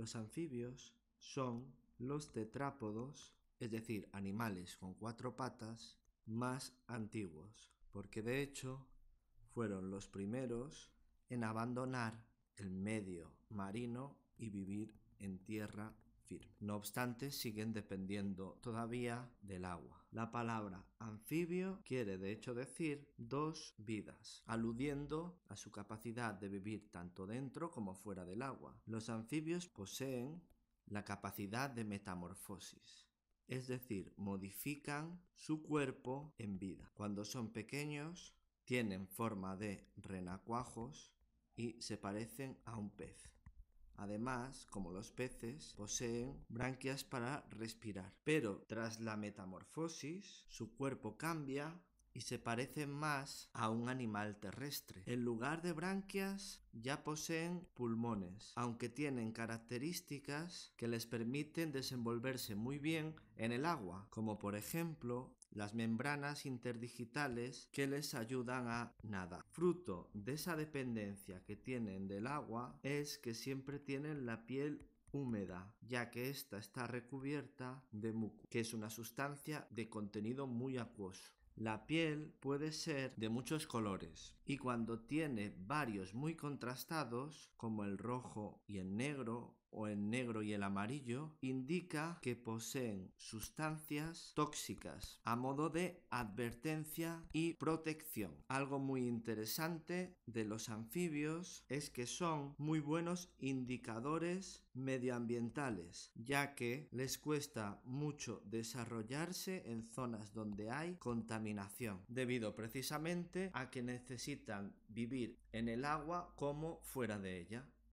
Los anfibios son los tetrápodos, es decir, animales con cuatro patas, más antiguos, porque de hecho fueron los primeros en abandonar el medio marino y vivir en tierra no obstante, siguen dependiendo todavía del agua. La palabra anfibio quiere de hecho decir dos vidas, aludiendo a su capacidad de vivir tanto dentro como fuera del agua. Los anfibios poseen la capacidad de metamorfosis es decir, modifican su cuerpo en vida. Cuando son pequeños, tienen forma de renacuajos y se parecen a un pez. Además, como los peces, poseen branquias para respirar. Pero tras la metamorfosis, su cuerpo cambia y se parecen más a un animal terrestre. En lugar de branquias ya poseen pulmones, aunque tienen características que les permiten desenvolverse muy bien en el agua, como por ejemplo las membranas interdigitales que les ayudan a nadar. Fruto de esa dependencia que tienen del agua es que siempre tienen la piel húmeda, ya que ésta está recubierta de muco, que es una sustancia de contenido muy acuoso. La piel puede ser de muchos colores y cuando tiene varios muy contrastados, como el rojo y el negro o en negro y el amarillo, indica que poseen sustancias tóxicas a modo de advertencia y protección. Algo muy interesante de los anfibios es que son muy buenos indicadores medioambientales, ya que les cuesta mucho desarrollarse en zonas donde hay contaminación, debido precisamente a que necesitan vivir en el agua como fuera de ella.